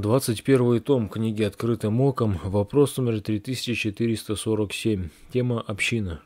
21 том книги «Открытым оком», вопрос номер 3447, тема «Община».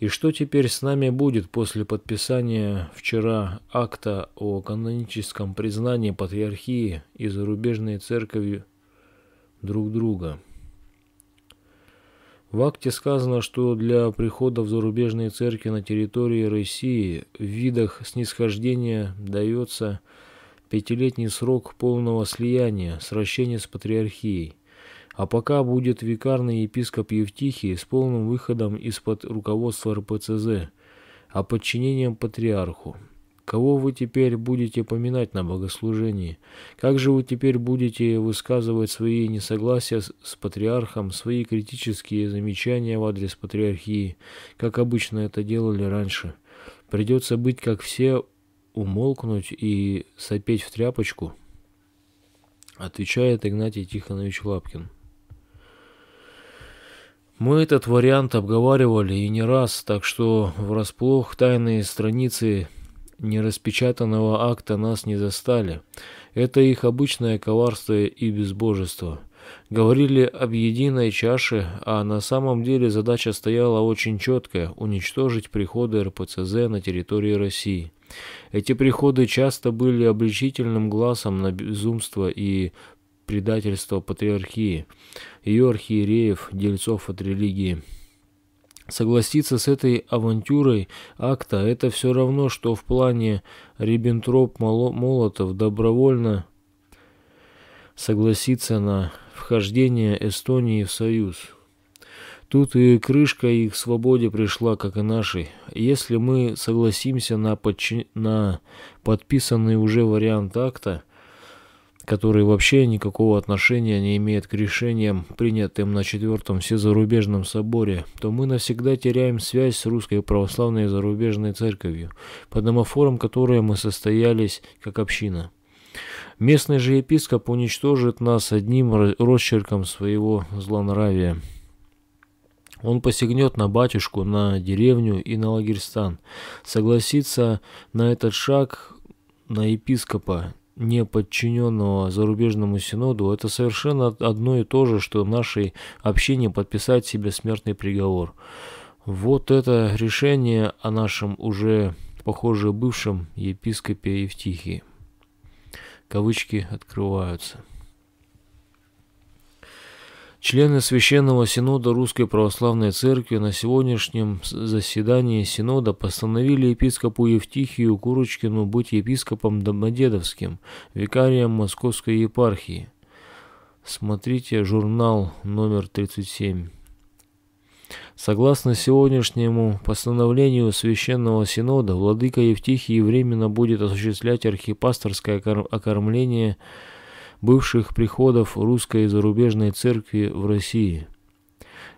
И что теперь с нами будет после подписания вчера акта о каноническом признании патриархии и зарубежной церкви друг друга? В акте сказано, что для прихода в зарубежные церкви на территории России в видах снисхождения дается – пятилетний срок полного слияния, сращения с патриархией. А пока будет викарный епископ Евтихий с полным выходом из-под руководства РПЦЗ, а подчинением патриарху. Кого вы теперь будете поминать на богослужении? Как же вы теперь будете высказывать свои несогласия с патриархом, свои критические замечания в адрес патриархии, как обычно это делали раньше? Придется быть, как все, умолкнуть и сопеть в тряпочку, отвечает Игнатий Тихонович Лапкин. Мы этот вариант обговаривали и не раз, так что врасплох тайные страницы нераспечатанного акта нас не застали. Это их обычное коварство и безбожество. Говорили об единой чаше, а на самом деле задача стояла очень четкая – уничтожить приходы РПЦЗ на территории России. Эти приходы часто были обличительным глазом на безумство и предательство патриархии, ее архиереев, дельцов от религии. Согласиться с этой авантюрой акта – это все равно, что в плане Риббентроп-Молотов добровольно согласиться на вхождение Эстонии в Союз. Тут и крышка их свободе пришла, как и нашей. Если мы согласимся на, подчин... на подписанный уже вариант акта, который вообще никакого отношения не имеет к решениям, принятым на Четвертом Всезарубежном Соборе, то мы навсегда теряем связь с Русской Православной Зарубежной Церковью, под домофором которой мы состоялись как община. Местный же епископ уничтожит нас одним росчерком своего злонравия. Он посягнет на батюшку, на деревню и на Лагерстан. Согласится на этот шаг на епископа, не подчиненного зарубежному синоду, это совершенно одно и то же, что нашей общине подписать себе смертный приговор. Вот это решение о нашем уже, похоже, бывшем епископе Евтихии. Кавычки открываются. Члены Священного Синода Русской Православной Церкви на сегодняшнем заседании Синода постановили епископу Евтихию Курочкину быть епископом Домодедовским, викарием Московской епархии. Смотрите журнал номер 37. Согласно сегодняшнему постановлению Священного Синода, владыка Евтихий временно будет осуществлять архипасторское окормление бывших приходов русской и зарубежной церкви в России.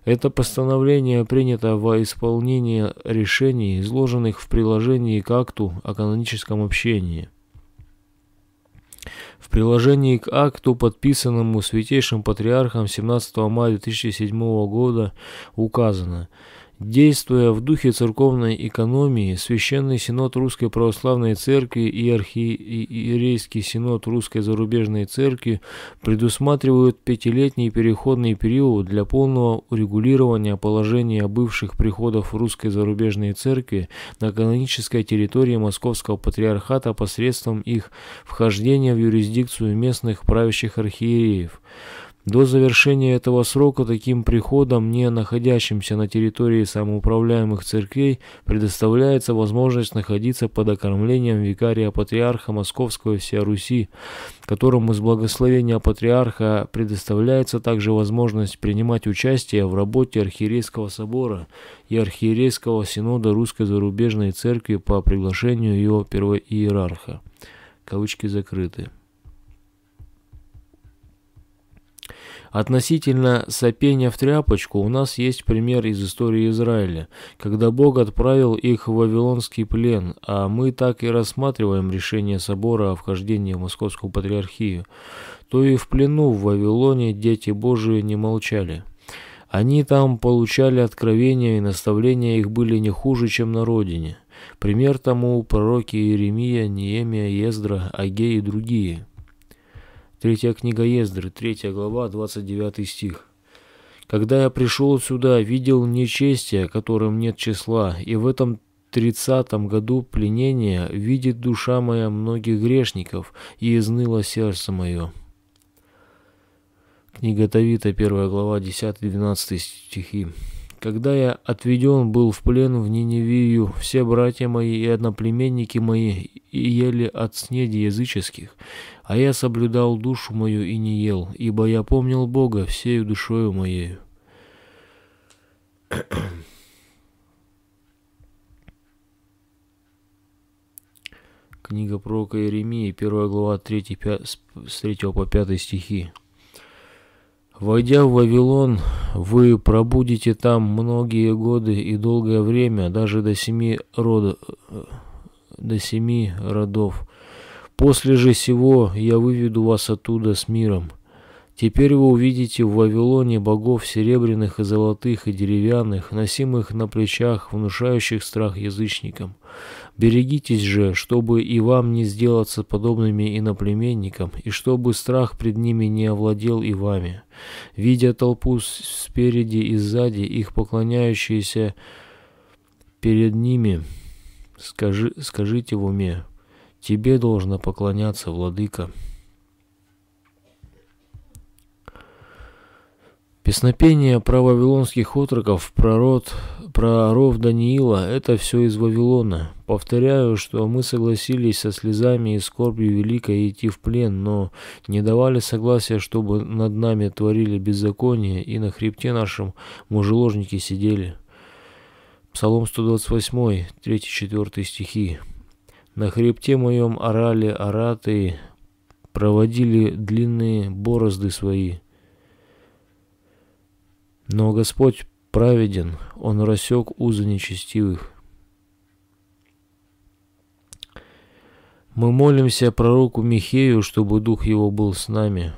Это постановление принято во исполнение решений, изложенных в приложении к акту о каноническом общении. В приложении к акту, подписанному Святейшим Патриархом 17 мая 2007 года, указано – Действуя в духе церковной экономии, Священный Синод Русской Православной Церкви и Архиерейский Синод Русской Зарубежной Церкви предусматривают пятилетний переходный период для полного урегулирования положения бывших приходов Русской Зарубежной Церкви на канонической территории Московского Патриархата посредством их вхождения в юрисдикцию местных правящих архиереев. До завершения этого срока таким приходам, не находящимся на территории самоуправляемых церквей, предоставляется возможность находиться под окормлением викария патриарха Московского всея Руси, которому с благословения патриарха предоставляется также возможность принимать участие в работе архиерейского собора и архиерейского синода Русской зарубежной церкви по приглашению ее первоиерарха. Кавычки закрыты. Относительно сопения в тряпочку у нас есть пример из истории Израиля, когда Бог отправил их в Вавилонский плен, а мы так и рассматриваем решение собора о вхождении в Московскую патриархию. То и в плену в Вавилоне дети Божии не молчали. Они там получали откровения, и наставления их были не хуже, чем на родине. Пример тому пророки Иеремия, Неемия, Ездра, Агей и другие – Третья книга Ездры, третья глава, 29 стих. «Когда я пришел сюда, видел нечестие, которым нет числа, и в этом тридцатом году пленения видит душа моя многих грешников, и изныло сердце мое». Книга Тавита, первая глава, 10-12 стихи. Когда я отведен был в плен в Ниневию, все братья мои и одноплеменники мои ели от снеди языческих, а я соблюдал душу мою и не ел, ибо я помнил Бога всею душою моею. Книга пророка Иеремии, 1 глава 3, 5, с 3 по 5 стихи. Войдя в Вавилон, вы пробудете там многие годы и долгое время, даже до семи, рода, до семи родов. После же сего я выведу вас оттуда с миром. Теперь вы увидите в Вавилоне богов серебряных и золотых и деревянных, носимых на плечах, внушающих страх язычникам. Берегитесь же, чтобы и вам не сделаться подобными иноплеменникам, и чтобы страх пред ними не овладел и вами. Видя толпу спереди и сзади, их поклоняющиеся перед ними, скажи, скажите в уме, тебе должно поклоняться, владыка. Песнопение про вавилонских отроков пророк про ров Даниила – это все из Вавилона. Повторяю, что мы согласились со слезами и скорбью великой идти в плен, но не давали согласия, чтобы над нами творили беззаконие и на хребте нашем мужеложники сидели. Псалом 128, 3-4 стихи. «На хребте моем орали ораты, проводили длинные борозды свои». Но Господь праведен, он рассек узы нечестивых. Мы молимся пророку Михею, чтобы дух его был с нами.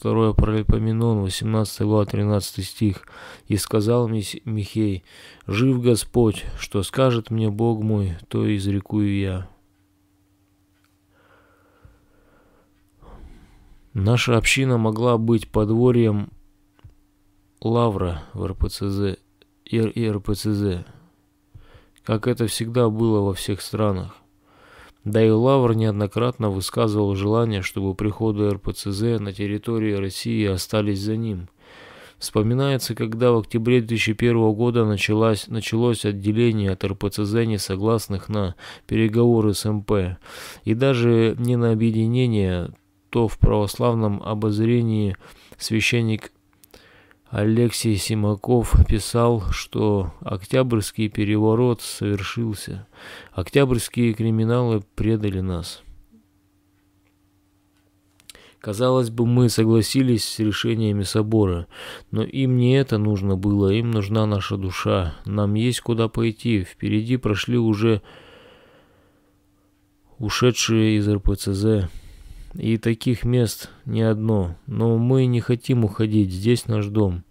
2 Паралипоменон, 18 глава, 13 стих. «И сказал Михей, жив Господь, что скажет мне Бог мой, то изрекую я». Наша община могла быть подворьем Лавра в РПЦЗ и РПЦЗ, как это всегда было во всех странах. Да и Лавр неоднократно высказывал желание, чтобы приходы РПЦЗ на территории России остались за ним. Вспоминается, когда в октябре 2001 года началось, началось отделение от РПЦЗ несогласных на переговоры с МП, эм и даже не на объединение, то в православном обозрении священник Алексей Симаков писал, что Октябрьский переворот совершился. Октябрьские криминалы предали нас. Казалось бы, мы согласились с решениями собора, но им не это нужно было, им нужна наша душа. Нам есть куда пойти, впереди прошли уже ушедшие из РПЦЗ. И таких мест не одно. Но мы не хотим уходить, здесь наш дом.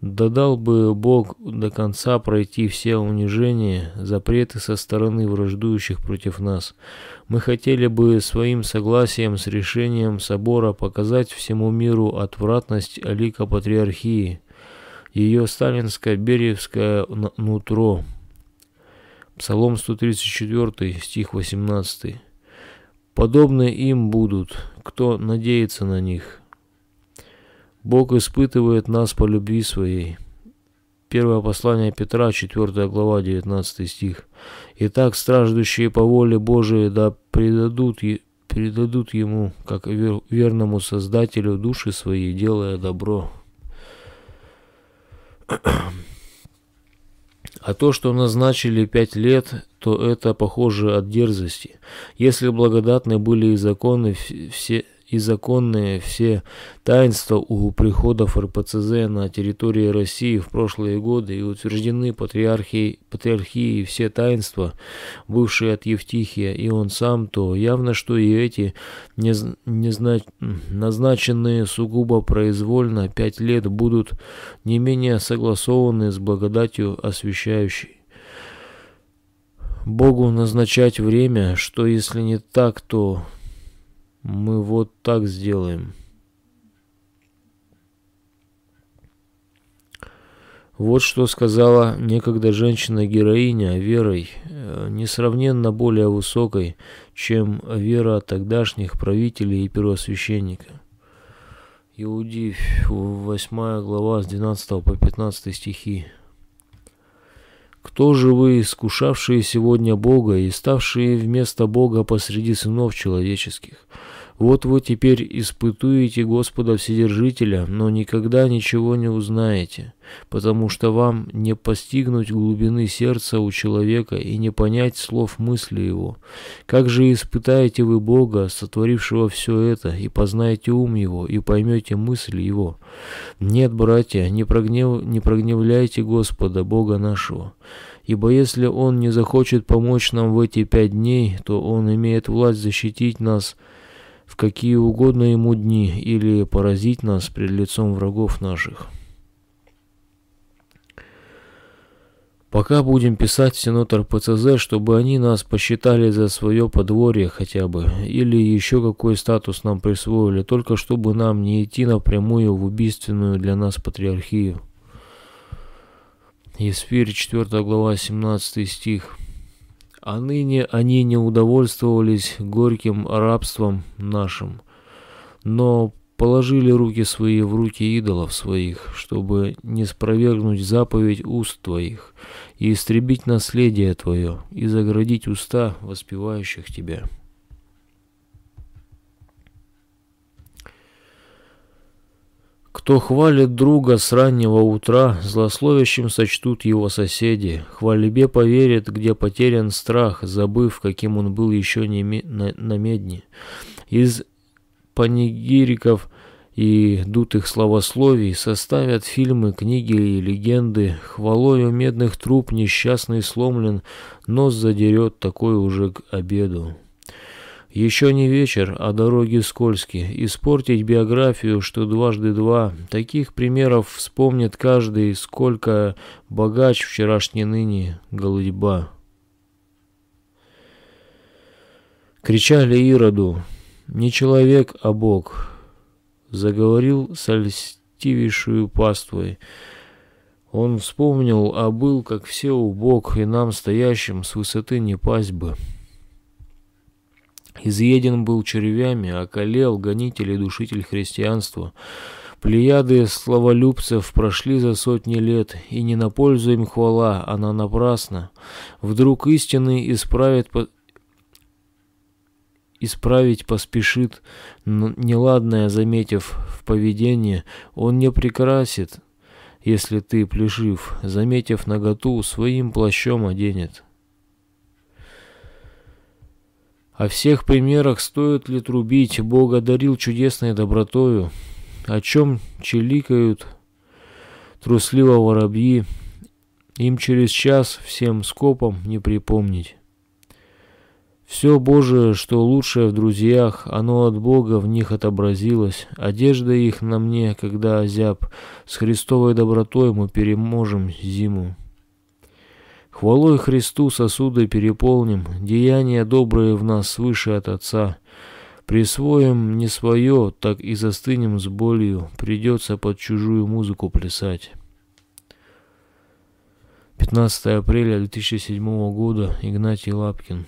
Додал бы Бог до конца пройти все унижения, запреты со стороны враждующих против нас. Мы хотели бы своим согласием с решением собора показать всему миру отвратность лика патриархии, ее сталинско-беревское нутро. Псалом 134, стих 18. Подобны им будут, кто надеется на них. Бог испытывает нас по любви своей. Первое послание Петра, 4 глава, 19 стих. «Итак, страждущие по воле Божией да предадут, предадут Ему, как верному Создателю, души свои, делая добро». А то, что назначили пять лет, то это похоже от дерзости. Если благодатны были и законы все, и законные все таинства у приходов РПЦЗ на территории России в прошлые годы и утверждены патриархией, патриархией все таинства, бывшие от Евтихия, и он сам, то явно, что и эти не, не зна, назначенные сугубо произвольно пять лет будут не менее согласованы с благодатью освящающей. Богу назначать время, что если не так, то мы вот так сделаем. Вот что сказала некогда женщина-героиня верой, э, несравненно более высокой, чем вера тогдашних правителей и первосвященника. Иудив, 8 глава с 12 по 15 стихи. Кто же вы, искушавшие сегодня Бога и ставшие вместо Бога посреди сынов человеческих? Вот вы теперь испытуете Господа Вседержителя, но никогда ничего не узнаете, потому что вам не постигнуть глубины сердца у человека и не понять слов мысли его. Как же испытаете вы Бога, сотворившего все это, и познаете ум его, и поймете мысли его? Нет, братья, не, прогнев... не прогневляйте Господа, Бога нашего». Ибо если Он не захочет помочь нам в эти пять дней, то Он имеет власть защитить нас в какие угодно ему дни или поразить нас пред лицом врагов наших. Пока будем писать сенатор ПЦЗ, чтобы они нас посчитали за свое подворье хотя бы, или еще какой статус нам присвоили, только чтобы нам не идти напрямую в убийственную для нас патриархию. Есфирь, 4 глава, 17 стих а ныне они не удовольствовались горьким рабством нашим, но положили руки свои в руки идолов своих, чтобы не спровергнуть заповедь уст твоих и истребить наследие твое и заградить уста воспевающих тебя». Кто хвалит друга с раннего утра, злословящим сочтут его соседи. Хвалебе поверит, где потерян страх, забыв, каким он был еще не на, на медне. Из панигириков и дутых словословий составят фильмы, книги и легенды. Хвалою медных труб несчастный сломлен, нос задерет, такой уже к обеду. Еще не вечер, а дороги скользкие. Испортить биографию, что дважды два. Таких примеров вспомнит каждый, сколько богач вчерашний ныне голудьба. Кричали Ироду, не человек, а Бог. Заговорил с ольстивейшую паствой. Он вспомнил, а был, как все убог, и нам, стоящим, с высоты не пасть бы изъеден был червями, околел гонитель и душитель христианства. Плеяды словолюбцев прошли за сотни лет, и не на пользу им хвала, она напрасна. Вдруг истины исправят по... Исправить поспешит, неладное заметив в поведении, он не прекрасит, если ты, плешив, заметив наготу, своим плащом оденет. О всех примерах стоит ли трубить, Бог одарил чудесной добротою, о чем чиликают трусливо воробьи, им через час всем скопом не припомнить. Все Божие, что лучшее в друзьях, оно от Бога в них отобразилось. Одежда их на мне, когда озяб, с Христовой добротой мы переможем зиму. Хвалой Христу сосуды переполним, деяния добрые в нас свыше от Отца. Присвоим не свое, так и застынем с болью, придется под чужую музыку плясать. 15 апреля 2007 года, Игнатий Лапкин.